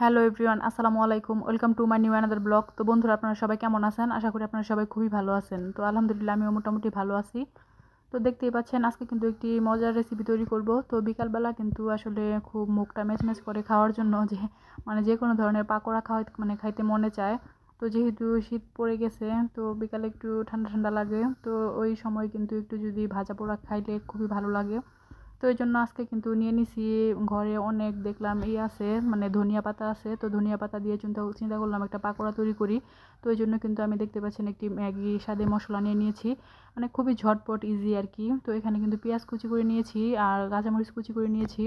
hello everyone আসসালামু আলাইকুম welcome to my new another blog তো বন্ধুরা আপনারা সবাই কেমন আছেন আশা করি আপনারা সবাই খুবই ভালো আছেন তো আলহামদুলিল্লাহ আমিও মোটামুটি ভালো আছি তো দেখতেই পাচ্ছেন আজকে কিন্তু একটি মজার রেসিপি তৈরি করব তো বিকালবেলা কিন্তু আসলে খুব মুখটা ম্যাচ করে খাওয়ার জন্য যে মানে যে কোনো ধরনের পাকোড়া খাওয়া মানে খাইতে মনে চায় তো যেহেতু শীত পড়ে গেছে তো বিকালে একটু ঠান্ডা ঠান্ডা লাগে তো ওই সময় কিন্তু একটু যদি ভাজা পোড়া খাইলে খুবই ভালো লাগে তো ওই জন্য আজকে কিন্তু নিয়ে নিছি ঘরে অনেক দেখলাম এই আছে মানে ধনিয়া পাতা আছে তো ধনিয়া পাতা দিয়ে চিন্তা চিন্তা করলাম একটা পাকোড়া তৈরি করি তো ওই জন্য কিন্তু আমি দেখতে পাচ্ছেন একটি ম্যাগি স্বাদে মশলা নিয়ে নিয়েছি মানে খুবই ঝটপট ইজি আর কি তো এখানে কিন্তু পেঁয়াজ কুচি করে নিয়েছি আর কাঁচামরিচ কুচি করে নিয়েছি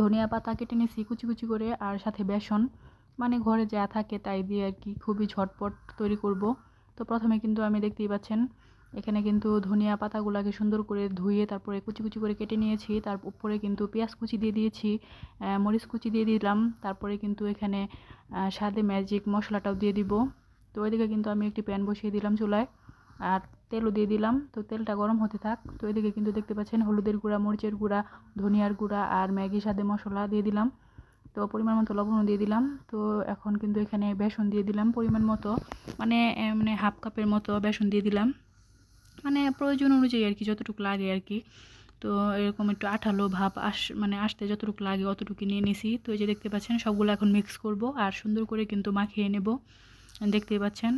ধনিয়া পাতা কেটে নিয়েছি কুচি কুচি করে আর সাথে বেসন মানে ঘরে যা থাকে তাই দিয়ে আর কি খুবই ঝটপট তৈরি করব তো প্রথমে কিন্তু আমি দেখতেই পাচ্ছেন এখানে কিন্তু ধনিয়া পাতাগুলোকে সুন্দর করে ধুয়ে তারপরে কুচি কুচি করে কেটে নিয়েছি তার উপরে কিন্তু পেঁয়াজ কুচি দিয়ে দিয়েছি মরিচ কুচি দিয়ে দিলাম তারপরে কিন্তু এখানে স্বাদে ম্যাজিক মশলাটাও দিয়ে দিব তো ওইদিকে কিন্তু আমি একটি প্যান বসিয়ে দিলাম চুলায় আর তেলও দিয়ে দিলাম তো তেলটা গরম হতে থাক তো এদিকে কিন্তু দেখতে পাচ্ছেন হলুদের গুঁড়া মরিচের গুঁড়া ধনিয়ার গুঁড়া আর ম্যাগি স্বাদে মশলা দিয়ে দিলাম তো পরিমাণ মতো লবণও দিয়ে দিলাম তো এখন কিন্তু এখানে বেসন দিয়ে দিলাম পরিমাণ মতো মানে মানে হাফ কাপের মতো বেসন দিয়ে দিলাম মানে প্রয়োজন অনুযায়ী আর কি যতটুকু লাগে আর কি তো এরকম একটু আঠালো ভাব আস মানে আসতে যতটুকু লাগে অতটুকু নিয়ে নিছি তো এই যে দেখতে পাচ্ছেন সবগুলো এখন মিক্স করব আর সুন্দর করে কিন্তু মাখিয়ে নেব দেখতে পাচ্ছেন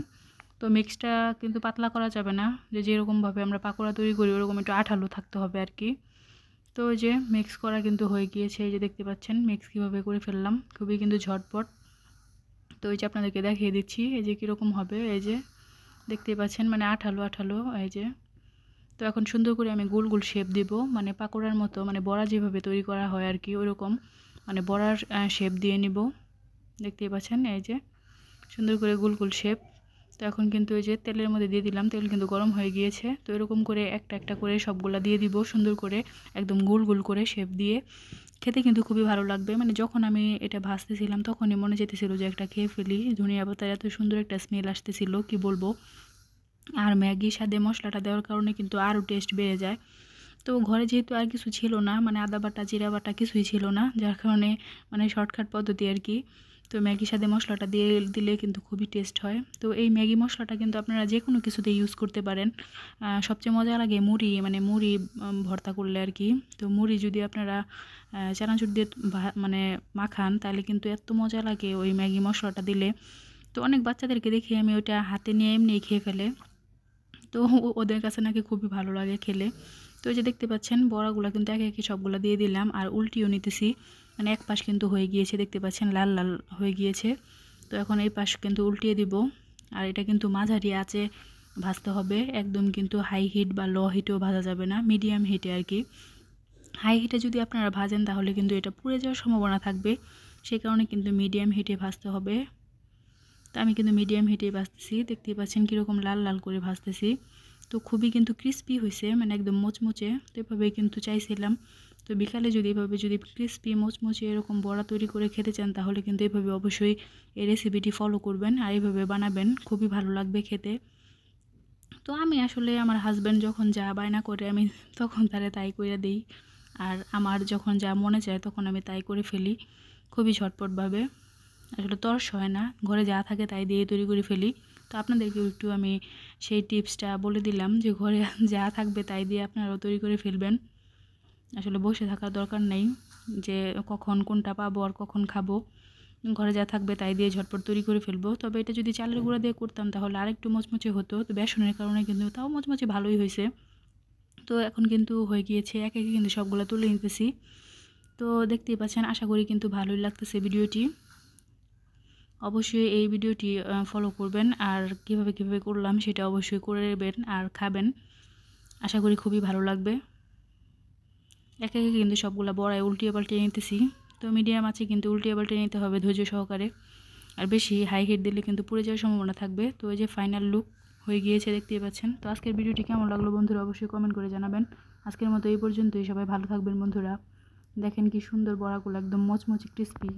তো মিক্সটা কিন্তু পাতলা করা যাবে না যে যেরকমভাবে আমরা পাকোড়া তৈরি করি ওরকম একটু আঠালো থাকতে হবে আর কি তো যে মিক্স করা কিন্তু হয়ে গিয়েছে এই যে দেখতে পাচ্ছেন মিক্স কীভাবে করে ফেললাম খুবই কিন্তু ঝটপট তো এই যে আপনাদেরকে দেখিয়ে দিচ্ছি এই যে কীরকম হবে এই যে দেখতেই পাচ্ছেন মানে আঠালো আঠালো এই যে তো এখন সুন্দর করে আমি গোল গোল শেপ দিব মানে পাকোড়ার মতো মানে বড়া যেভাবে তৈরি করা হয় আর কি ওরকম মানে বড়ার শেপ দিয়ে নিব দেখতেই পাচ্ছেন এই যে সুন্দর করে গোল গোল শেপ তো এখন কিন্তু এই যে তেলের মধ্যে দিয়ে দিলাম তেল কিন্তু গরম হয়ে গিয়েছে তো এরকম করে একটা একটা করে সবগুলা দিয়ে দিব সুন্দর করে একদম গোল গোল করে শেপ দিয়ে খেতে কিন্তু খুবই ভালো লাগবে মানে যখন আমি এটা ভাজতেছিলাম তখনই মনে যেতেছিল যে একটা খেয়ে ফেলি ধনিয়া পাতার এত সুন্দর একটা স্মেল আসতেছিল কি বলবো আর ম্যাগির সাথে মশলাটা দেওয়ার কারণে কিন্তু আরও টেস্ট বেড়ে যায় তো ঘরে যেহেতু আর কিছু ছিল না মানে আদা বাটা জিরা বাটা কিছুই ছিল না যার কারণে মানে শর্টকাট পদ্ধতি আর কি তো ম্যাগির সাথে মশলাটা দিয়ে দিলে কিন্তু খুবই টেস্ট হয় তো এই ম্যাগি মশলাটা কিন্তু আপনারা যে কোনো কিছুতে ইউজ করতে পারেন সবচেয়ে মজা লাগে মুড়ি মানে মুড়ি ভর্তা করলে আর কি তো মুড়ি যদি আপনারা চানাচুর দিয়ে মানে মাখান তাহলে কিন্তু এত মজা লাগে ওই ম্যাগি মশলাটা দিলে তো অনেক বাচ্চাদেরকে দেখি আমি ওইটা হাতে নিয়ে এমনি খেয়ে ফেলে তো ওদের কাছে নাকি খুবই ভালো লাগে খেলে তো এই যে দেখতে পাচ্ছেন বড়াগুলো কিন্তু একে একে সবগুলো দিয়ে দিলাম আর উল্টিও নিতেছি মানে এক পাশ কিন্তু হয়ে গিয়েছে দেখতে পাচ্ছেন লাল লাল হয়ে গিয়েছে তো এখন এই পাশ কিন্তু উল্টিয়ে দিব আর এটা কিন্তু মাঝারি আছে ভাজতে হবে একদম কিন্তু হাই হিট বা লো হিটেও ভাজা যাবে না মিডিয়াম হিটে আর কি হাই হিটে যদি আপনারা ভাজেন তাহলে কিন্তু এটা পুড়ে যাওয়ার সম্ভাবনা থাকবে সেই কারণে কিন্তু মিডিয়াম হিটে ভাজতে হবে তো আমি কিন্তু মিডিয়াম হিটে ভাজতেছি দেখতেই পাচ্ছেন কীরকম লাল লাল করে ভাজতেছি তো খুবই কিন্তু ক্রিস্পি হয়েছে মানে একদম মোচমোচে তো এভাবেই কিন্তু চাইছিলাম তো বিকালে যদি এভাবে যদি ক্রিস্পি মোচমুচি এরকম বড়া তৈরি করে খেতে চান তাহলে কিন্তু এভাবে অবশ্যই এই রেসিপিটি ফলো করবেন আর এভাবে বানাবেন খুবই ভালো লাগবে খেতে তো আমি আসলে আমার হাজব্যান্ড যখন যা বায়না করে আমি তখন তারে তাই করে দিই আর আমার যখন যা মনে চায় তখন আমি তাই করে ফেলি খুবই ঝটপটভাবে আসলে তর্স হয় না ঘরে যা থাকে তাই দিয়ে তৈরি করে ফেলি তো আপনাদেরকে একটু আমি সেই টিপসটা বলে দিলাম যে ঘরে যা থাকবে তাই দিয়ে আপনারাও তৈরি করে ফেলবেন আসলে বসে থাকার দরকার নেই যে কখন কোনটা পাবো আর কখন খাবো ঘরে যা থাকবে তাই দিয়ে ঝটপট তৈরি করে ফেলবো তবে এটা যদি চালের গুঁড়া দিয়ে করতাম তাহলে আরেকটু মচমচে হতো তো বেসনের কারণে কিন্তু তাও মচমচে ভালোই হয়েছে তো এখন কিন্তু হয়ে গিয়েছে এক একে কিন্তু সবগুলো তুলে নিতেছি তো দেখতেই পাচ্ছেন আশা করি কিন্তু ভালোই লাগতেছে ভিডিওটি অবশ্যই এই ভিডিওটি ফলো করবেন আর কিভাবে কিভাবে করলাম সেটা অবশ্যই করে নেবেন আর খাবেন আশা করি খুবই ভালো লাগবে একে একে কিন্তু সবগুলো বড়ায় উল্টিয়ে পাল্টে নিতেছি তো মিডিয়াম আছে কিন্তু উল্টিয়ে পাল্টে নিতে হবে ধৈর্য সহকারে আর বেশি হাই হিট দিলে কিন্তু পুড়ে যাওয়ার সম্ভাবনা থাকবে তো এই যে ফাইনাল লুক হয়ে গিয়েছে দেখতেই পাচ্ছেন তো আজকের ভিডিওটি কেমন লাগলো বন্ধুরা অবশ্যই কমেন্ট করে জানাবেন আজকের মতো এই পর্যন্তই সবাই ভালো থাকবেন বন্ধুরা দেখেন কি সুন্দর বড়াগুলো একদম মচমচি ক্রিস্পি